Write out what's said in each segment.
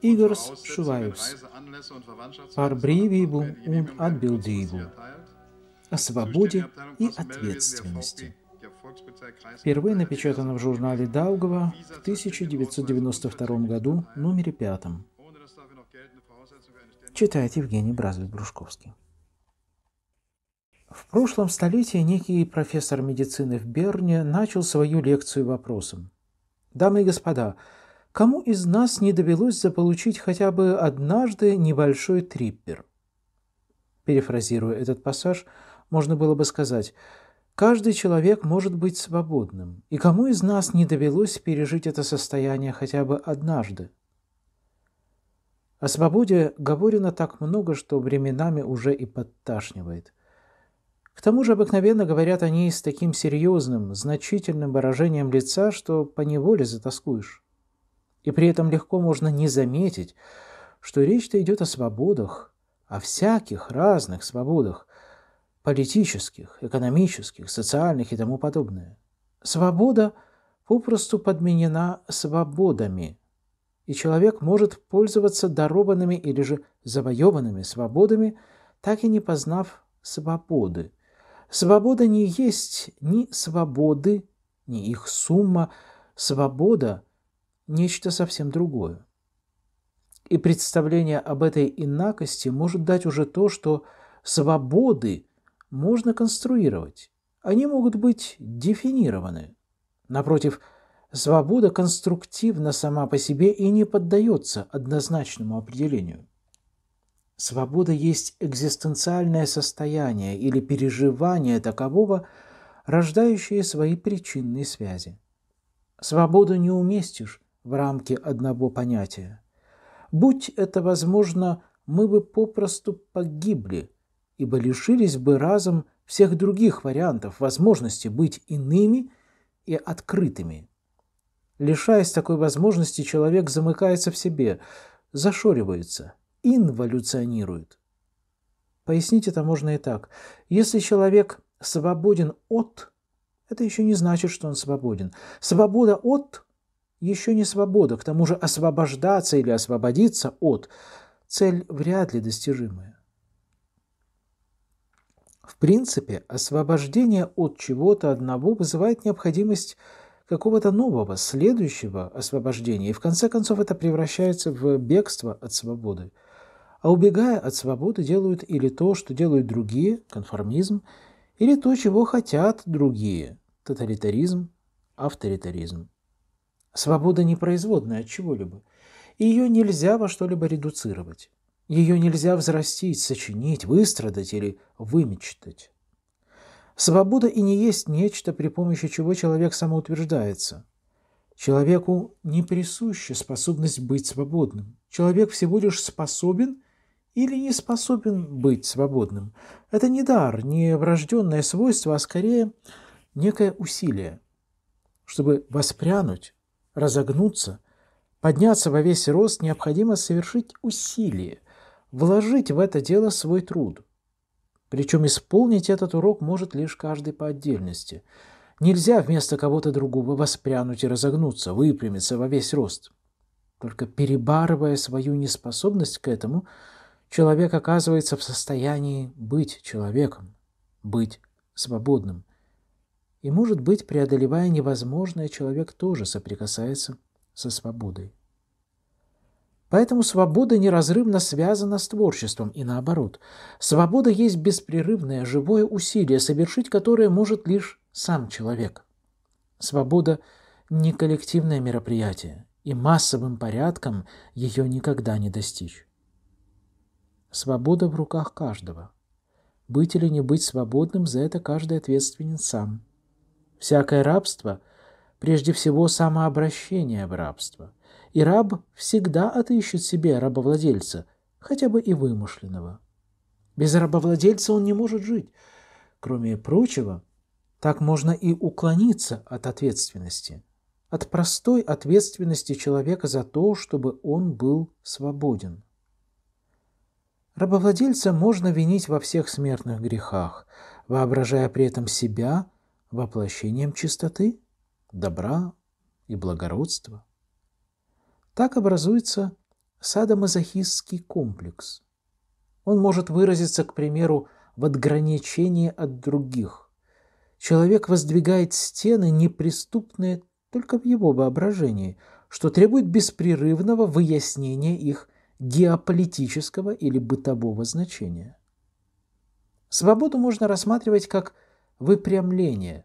Igors Šuvājus par brīvību un atbildību, о свободе и ответственности. Впервые напечатано в журнале Даугова в 1992 году, номере пятом. Читает Евгений Бразович-Брушковский. В прошлом столетии некий профессор медицины в Берне начал свою лекцию вопросом. «Дамы и господа, кому из нас не довелось заполучить хотя бы однажды небольшой триппер?» Перефразируя этот пассаж, можно было бы сказать «Каждый человек может быть свободным, и кому из нас не довелось пережить это состояние хотя бы однажды?» О свободе говорено так много, что временами уже и подташнивает – к тому же обыкновенно говорят они с таким серьезным, значительным выражением лица, что по неволе затаскуешь. И при этом легко можно не заметить, что речь-то идет о свободах, о всяких разных свободах, политических, экономических, социальных и тому подобное. Свобода попросту подменена свободами, и человек может пользоваться дарованными или же завоеванными свободами, так и не познав свободы – Свобода не есть ни свободы, ни их сумма. Свобода – нечто совсем другое. И представление об этой инакости может дать уже то, что свободы можно конструировать. Они могут быть дефинированы. Напротив, свобода конструктивна сама по себе и не поддается однозначному определению. Свобода есть экзистенциальное состояние или переживание такового, рождающее свои причинные связи. Свободу не уместишь в рамке одного понятия. Будь это возможно, мы бы попросту погибли, ибо лишились бы разом всех других вариантов возможности быть иными и открытыми. Лишаясь такой возможности, человек замыкается в себе, зашоривается – инволюционирует. Пояснить это можно и так. Если человек свободен от, это еще не значит, что он свободен. Свобода от еще не свобода, к тому же освобождаться или освободиться от – цель вряд ли достижимая. В принципе, освобождение от чего-то одного вызывает необходимость какого-то нового, следующего освобождения, и в конце концов это превращается в бегство от свободы – а убегая от свободы делают или то, что делают другие, конформизм, или то, чего хотят другие, тоталитаризм, авторитаризм. Свобода не производная от чего-либо. и Ее нельзя во что-либо редуцировать. Ее нельзя взрастить, сочинить, выстрадать или вымечтать. Свобода и не есть нечто, при помощи чего человек самоутверждается. Человеку не присуща способность быть свободным. Человек всего лишь способен или не способен быть свободным. Это не дар, не врожденное свойство, а скорее некое усилие, чтобы воспрянуть, разогнуться, подняться во весь рост, необходимо совершить усилие, вложить в это дело свой труд. Причем исполнить этот урок может лишь каждый по отдельности. Нельзя вместо кого-то другого воспрянуть и разогнуться, выпрямиться во весь рост. Только перебарывая свою неспособность к этому – человек оказывается в состоянии быть человеком, быть свободным. И, может быть, преодолевая невозможное, человек тоже соприкасается со свободой. Поэтому свобода неразрывно связана с творчеством и наоборот. Свобода есть беспрерывное живое усилие, совершить которое может лишь сам человек. Свобода – не коллективное мероприятие, и массовым порядком ее никогда не достичь. Свобода в руках каждого. Быть или не быть свободным, за это каждый ответственен сам. Всякое рабство – прежде всего самообращение в рабство. И раб всегда отыщет себе рабовладельца, хотя бы и вымышленного. Без рабовладельца он не может жить. Кроме прочего, так можно и уклониться от ответственности, от простой ответственности человека за то, чтобы он был свободен. Рабовладельца можно винить во всех смертных грехах, воображая при этом себя воплощением чистоты, добра и благородства. Так образуется садомазохистский комплекс. Он может выразиться, к примеру, в отграничении от других. Человек воздвигает стены, неприступные только в его воображении, что требует беспрерывного выяснения их геополитического или бытового значения. Свободу можно рассматривать как выпрямление,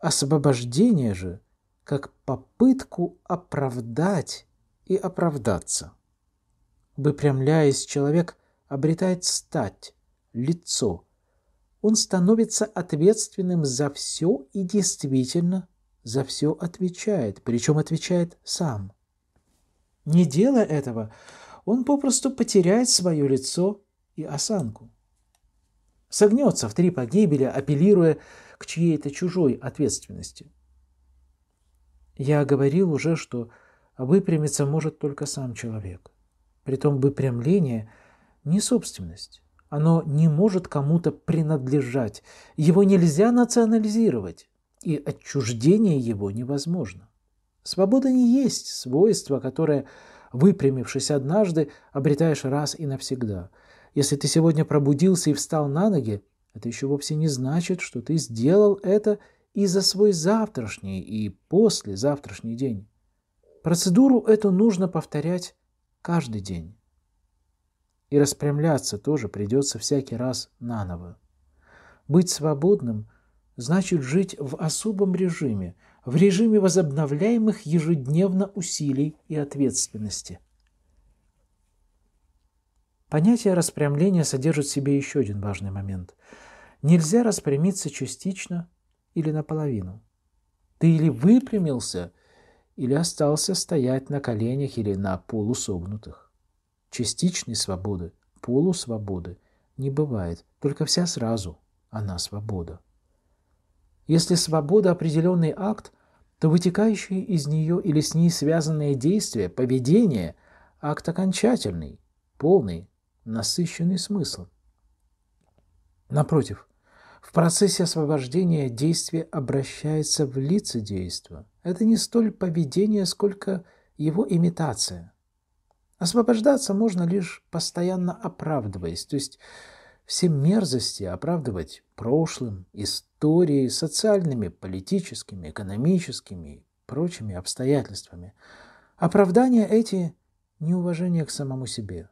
освобождение же как попытку оправдать и оправдаться. Выпрямляясь, человек обретает стать, лицо. Он становится ответственным за все и действительно за все отвечает, причем отвечает сам. Не делая этого, он попросту потеряет свое лицо и осанку. Согнется в три погибели, апеллируя к чьей-то чужой ответственности. Я говорил уже, что выпрямиться может только сам человек. Притом выпрямление – не собственность. Оно не может кому-то принадлежать, его нельзя национализировать, и отчуждение его невозможно. Свобода не есть свойство, которое – Выпрямившись однажды, обретаешь раз и навсегда. Если ты сегодня пробудился и встал на ноги, это еще вовсе не значит, что ты сделал это и за свой завтрашний и послезавтрашний день. Процедуру эту нужно повторять каждый день. И распрямляться тоже придется всякий раз наново. Быть свободным значит жить в особом режиме – в режиме возобновляемых ежедневно усилий и ответственности. Понятие распрямления содержит в себе еще один важный момент. Нельзя распрямиться частично или наполовину. Ты или выпрямился, или остался стоять на коленях или на полусогнутых. Частичной свободы, полусвободы не бывает, только вся сразу, она свобода. Если свобода – определенный акт, то вытекающие из нее или с ней связанные действия, поведение – акт окончательный, полный, насыщенный смыслом. Напротив, в процессе освобождения действие обращается в действия. Это не столь поведение, сколько его имитация. Освобождаться можно лишь постоянно оправдываясь, то есть все мерзости оправдывать прошлым, историей, социальными, политическими, экономическими и прочими обстоятельствами. Оправдания эти – неуважение к самому себе.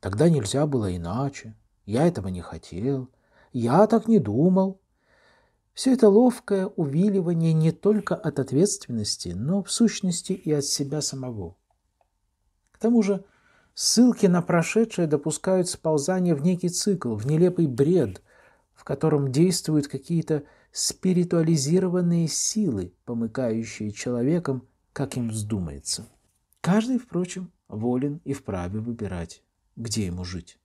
Тогда нельзя было иначе, я этого не хотел, я так не думал. Все это ловкое увиливание не только от ответственности, но в сущности и от себя самого. К тому же – Ссылки на прошедшее допускают сползание в некий цикл, в нелепый бред, в котором действуют какие-то спиритуализированные силы, помыкающие человеком, как им вздумается. Каждый, впрочем, волен и вправе выбирать, где ему жить.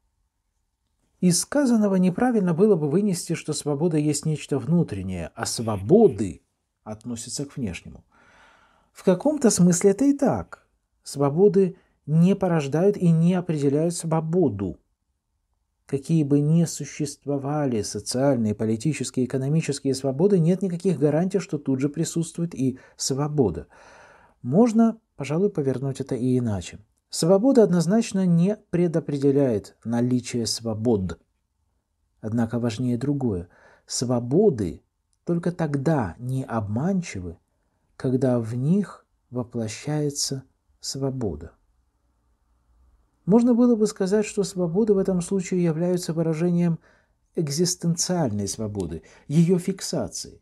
Из сказанного неправильно было бы вынести, что свобода есть нечто внутреннее, а свободы относятся к внешнему. В каком-то смысле это и так. Свободы не порождают и не определяют свободу. Какие бы ни существовали социальные, политические, экономические свободы, нет никаких гарантий, что тут же присутствует и свобода. Можно, пожалуй, повернуть это и иначе. Свобода однозначно не предопределяет наличие свобод. Однако важнее другое. Свободы только тогда не обманчивы, когда в них воплощается свобода. Можно было бы сказать, что свобода в этом случае является выражением экзистенциальной свободы, ее фиксации.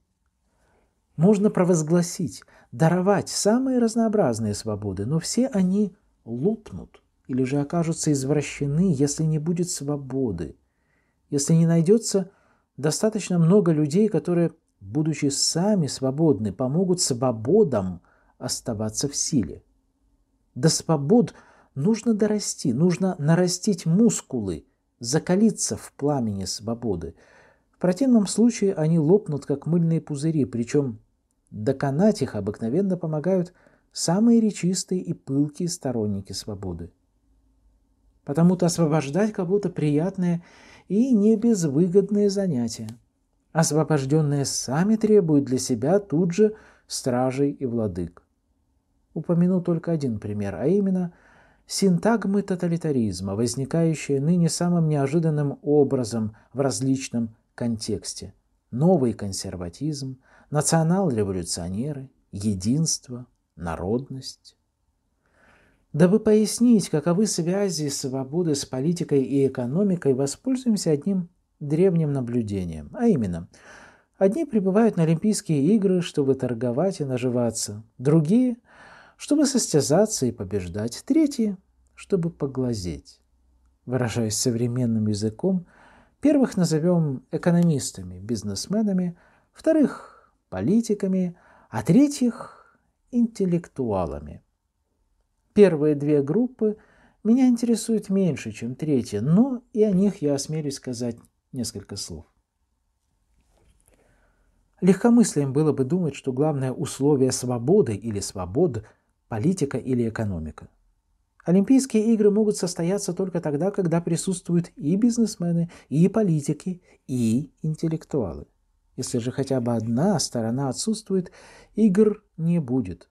Можно провозгласить, даровать самые разнообразные свободы, но все они лопнут или же окажутся извращены, если не будет свободы, если не найдется достаточно много людей, которые, будучи сами свободны, помогут свободам оставаться в силе. До свобод – Нужно дорасти, нужно нарастить мускулы, закалиться в пламени свободы. В противном случае они лопнут, как мыльные пузыри, причем доконать их обыкновенно помогают самые речистые и пылкие сторонники свободы. Потому-то освобождать кого-то приятное и не безвыгодное занятие. Освобожденные сами требуют для себя тут же стражей и владык. Упомяну только один пример, а именно – синтагмы тоталитаризма, возникающие ныне самым неожиданным образом в различном контексте. Новый консерватизм, национал-революционеры, единство, народность. Дабы пояснить, каковы связи свободы с политикой и экономикой, воспользуемся одним древним наблюдением, а именно – Одни прибывают на Олимпийские игры, чтобы торговать и наживаться, другие чтобы состязаться и побеждать. Третье – чтобы поглазеть. Выражаясь современным языком, первых назовем экономистами, бизнесменами, вторых – политиками, а третьих – интеллектуалами. Первые две группы меня интересуют меньше, чем третья, но и о них я осмелюсь сказать несколько слов. Легкомыслием было бы думать, что главное условие свободы или свобод – политика или экономика. Олимпийские игры могут состояться только тогда, когда присутствуют и бизнесмены, и политики, и интеллектуалы. Если же хотя бы одна сторона отсутствует, игр не будет.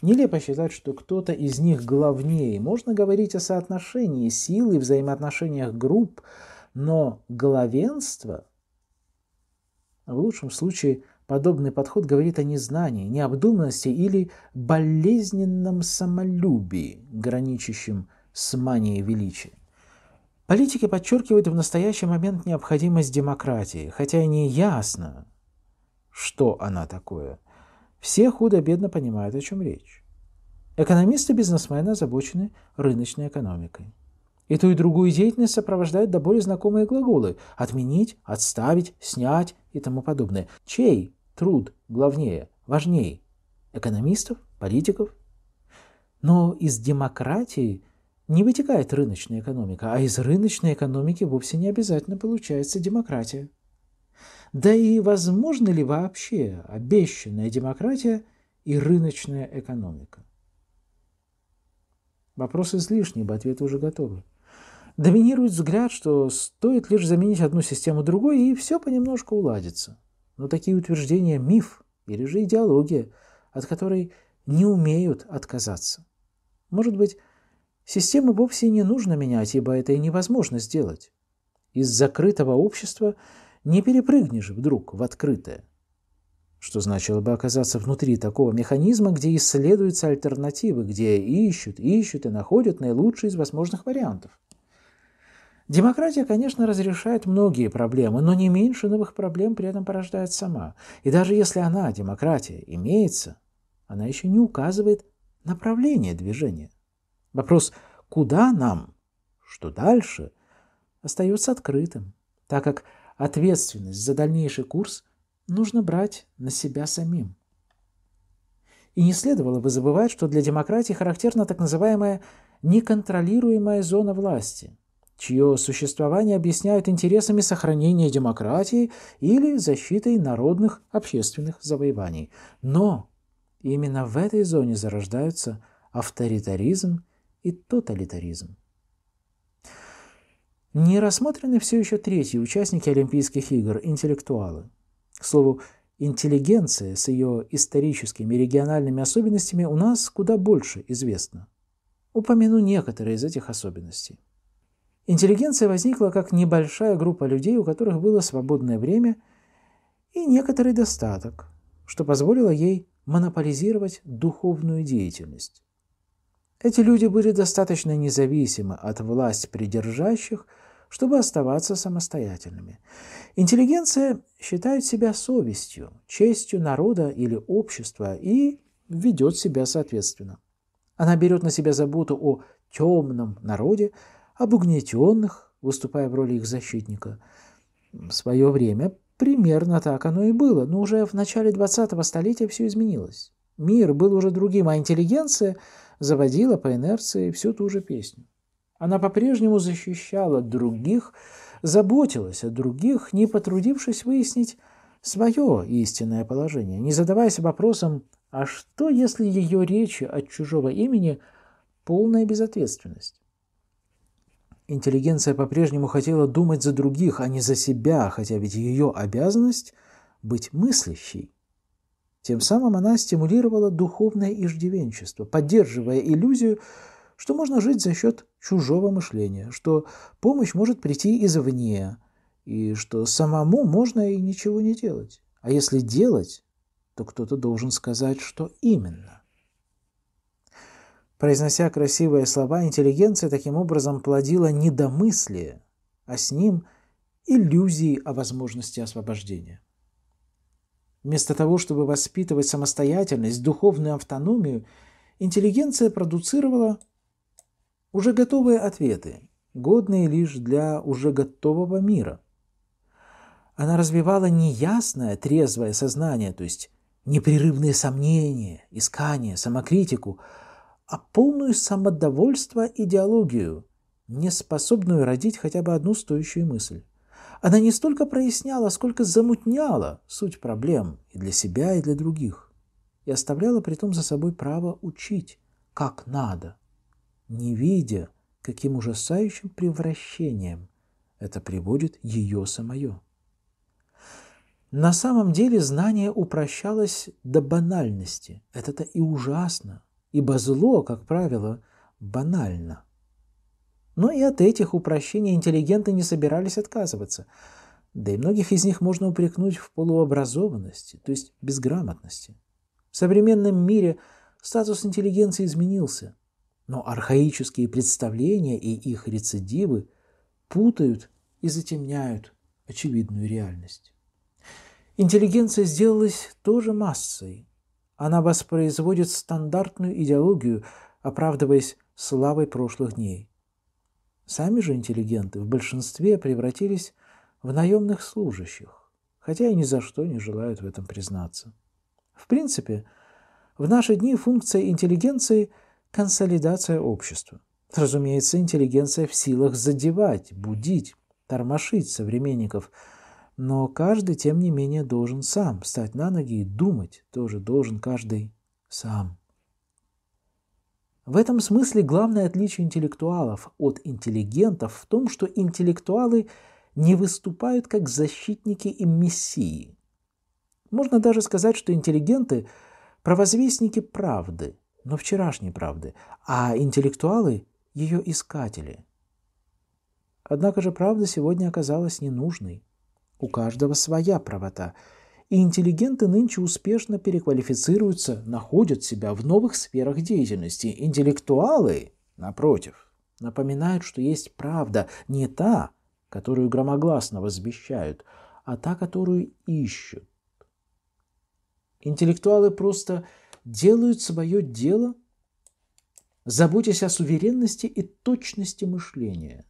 Нелепо считать, что кто-то из них главнее. Можно говорить о соотношении сил и взаимоотношениях групп, но главенство в лучшем случае – Подобный подход говорит о незнании, необдуманности или болезненном самолюбии, граничащем с манией величия. Политики подчеркивают в настоящий момент необходимость демократии, хотя и не ясно, что она такое. Все худо-бедно понимают, о чем речь. Экономисты-бизнесмены озабочены рыночной экономикой. И ту и другую деятельность сопровождают до боли знакомые глаголы – отменить, отставить, снять и тому подобное. Чей труд главнее, важнее? Экономистов? Политиков? Но из демократии не вытекает рыночная экономика, а из рыночной экономики вовсе не обязательно получается демократия. Да и возможно ли вообще обещанная демократия и рыночная экономика? Вопрос излишний, ибо ответы уже готовы. Доминирует взгляд, что стоит лишь заменить одну систему другой, и все понемножку уладится. Но такие утверждения – миф или же идеология, от которой не умеют отказаться. Может быть, системы вовсе не нужно менять, ибо это и невозможно сделать. Из закрытого общества не перепрыгнешь вдруг в открытое. Что значило бы оказаться внутри такого механизма, где исследуются альтернативы, где ищут, ищут и находят наилучший из возможных вариантов. Демократия, конечно, разрешает многие проблемы, но не меньше новых проблем при этом порождает сама. И даже если она, демократия, имеется, она еще не указывает направление движения. Вопрос «куда нам?», «что дальше?» остается открытым, так как ответственность за дальнейший курс нужно брать на себя самим. И не следовало бы забывать, что для демократии характерна так называемая неконтролируемая зона власти – чье существование объясняют интересами сохранения демократии или защитой народных общественных завоеваний. Но именно в этой зоне зарождаются авторитаризм и тоталитаризм. Не рассмотрены все еще третьи участники Олимпийских игр – интеллектуалы. К слову, интеллигенция с ее историческими и региональными особенностями у нас куда больше известна. Упомяну некоторые из этих особенностей. Интеллигенция возникла как небольшая группа людей, у которых было свободное время и некоторый достаток, что позволило ей монополизировать духовную деятельность. Эти люди были достаточно независимы от власть придержащих, чтобы оставаться самостоятельными. Интеллигенция считает себя совестью, честью народа или общества и ведет себя соответственно. Она берет на себя заботу о темном народе, об угнетенных, выступая в роли их защитника. В свое время примерно так оно и было, но уже в начале 20-го столетия все изменилось. Мир был уже другим, а интеллигенция заводила по инерции всю ту же песню. Она по-прежнему защищала других, заботилась о других, не потрудившись выяснить свое истинное положение, не задаваясь вопросом, а что, если ее речи от чужого имени – полная безответственность? Интеллигенция по-прежнему хотела думать за других, а не за себя, хотя ведь ее обязанность – быть мыслящей. Тем самым она стимулировала духовное иждивенчество, поддерживая иллюзию, что можно жить за счет чужого мышления, что помощь может прийти извне, и что самому можно и ничего не делать. А если делать, то кто-то должен сказать, что именно. Произнося красивые слова, интеллигенция таким образом плодила недомыслие, а с ним иллюзии о возможности освобождения. Вместо того, чтобы воспитывать самостоятельность, духовную автономию, интеллигенция продуцировала уже готовые ответы, годные лишь для уже готового мира. Она развивала неясное, трезвое сознание, то есть непрерывные сомнения, искания, самокритику – а полную самодовольство идеологию, не способную родить хотя бы одну стоящую мысль. Она не столько проясняла, сколько замутняла суть проблем и для себя, и для других, и оставляла при том за собой право учить, как надо, не видя, каким ужасающим превращением это приводит ее самое. На самом деле знание упрощалось до банальности. Это-то и ужасно ибо зло, как правило, банально. Но и от этих упрощений интеллигенты не собирались отказываться. Да и многих из них можно упрекнуть в полуобразованности, то есть безграмотности. В современном мире статус интеллигенции изменился, но архаические представления и их рецидивы путают и затемняют очевидную реальность. Интеллигенция сделалась тоже массой, она воспроизводит стандартную идеологию, оправдываясь славой прошлых дней. Сами же интеллигенты в большинстве превратились в наемных служащих, хотя и ни за что не желают в этом признаться. В принципе, в наши дни функция интеллигенции – консолидация общества. Разумеется, интеллигенция в силах задевать, будить, тормошить современников – но каждый, тем не менее, должен сам встать на ноги и думать тоже должен каждый сам. В этом смысле главное отличие интеллектуалов от интеллигентов в том, что интеллектуалы не выступают как защитники и мессии. Можно даже сказать, что интеллигенты – провозвестники правды, но вчерашней правды, а интеллектуалы – ее искатели. Однако же правда сегодня оказалась ненужной. У каждого своя правота. И интеллигенты нынче успешно переквалифицируются, находят себя в новых сферах деятельности. Интеллектуалы, напротив, напоминают, что есть правда не та, которую громогласно возвещают, а та, которую ищут. Интеллектуалы просто делают свое дело, заботясь о суверенности и точности мышления,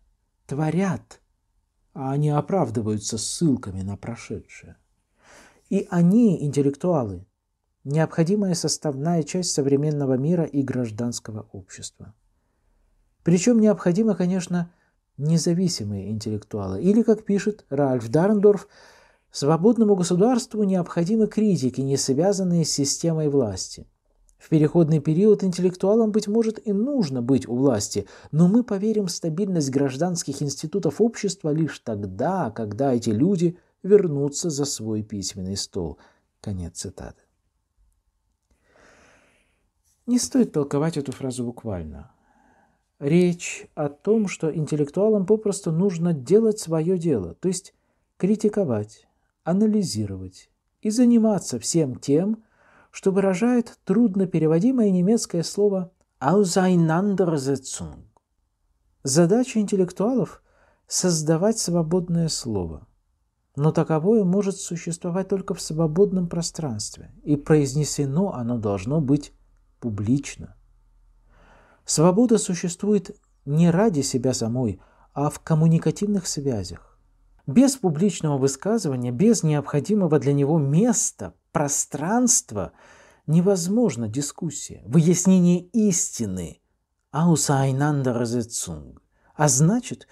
творят – а они оправдываются ссылками на прошедшее. И они, интеллектуалы, необходимая составная часть современного мира и гражданского общества. Причем необходимо, конечно, независимые интеллектуалы, или, как пишет Ральф Дарндорф, свободному государству необходимы критики, не связанные с системой власти – в переходный период интеллектуалам, быть может, и нужно быть у власти, но мы поверим в стабильность гражданских институтов общества лишь тогда, когда эти люди вернутся за свой письменный стол. Конец цитаты. Не стоит толковать эту фразу буквально. Речь о том, что интеллектуалам попросту нужно делать свое дело, то есть критиковать, анализировать и заниматься всем тем, что выражает трудно переводимое немецкое слово «auseinandersetzung». Задача интеллектуалов – создавать свободное слово. Но таковое может существовать только в свободном пространстве, и произнесено оно должно быть публично. Свобода существует не ради себя самой, а в коммуникативных связях. Без публичного высказывания, без необходимого для него места, пространства невозможна дискуссия, выяснение истины аусайнанда разецунг, а значит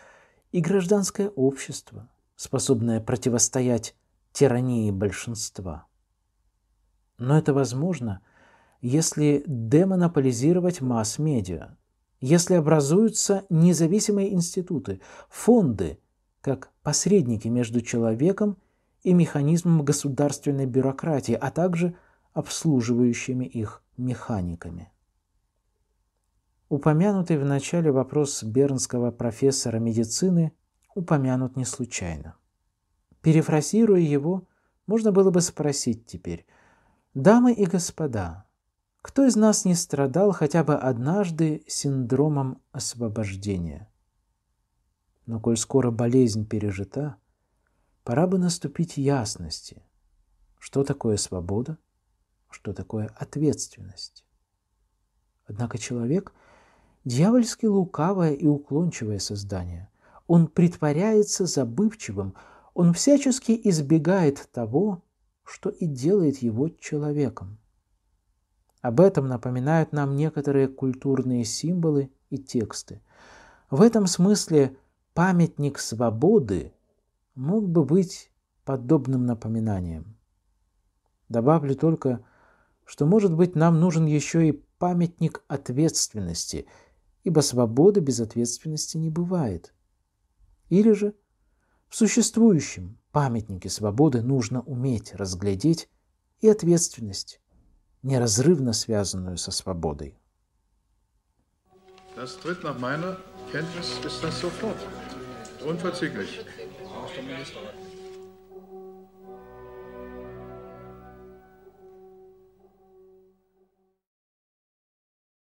и гражданское общество, способное противостоять тирании большинства. Но это возможно, если демонополизировать масс-медиа, если образуются независимые институты, фонды, как посредники между человеком и механизмом государственной бюрократии, а также обслуживающими их механиками. Упомянутый в начале вопрос бернского профессора медицины упомянут не случайно. Перефразируя его, можно было бы спросить теперь, «Дамы и господа, кто из нас не страдал хотя бы однажды синдромом освобождения?» Но коль скоро болезнь пережита – пора бы наступить ясности, что такое свобода, что такое ответственность. Однако человек – дьявольски лукавое и уклончивое создание. Он притворяется забывчивым, он всячески избегает того, что и делает его человеком. Об этом напоминают нам некоторые культурные символы и тексты. В этом смысле памятник свободы мог бы быть подобным напоминанием. Добавлю только, что, может быть, нам нужен еще и памятник ответственности, ибо свободы без ответственности не бывает. Или же в существующем памятнике свободы нужно уметь разглядеть и ответственность, неразрывно связанную со свободой. Das tritt nach meiner Kenntnis ist das sofort, unverzüglich. ってもですか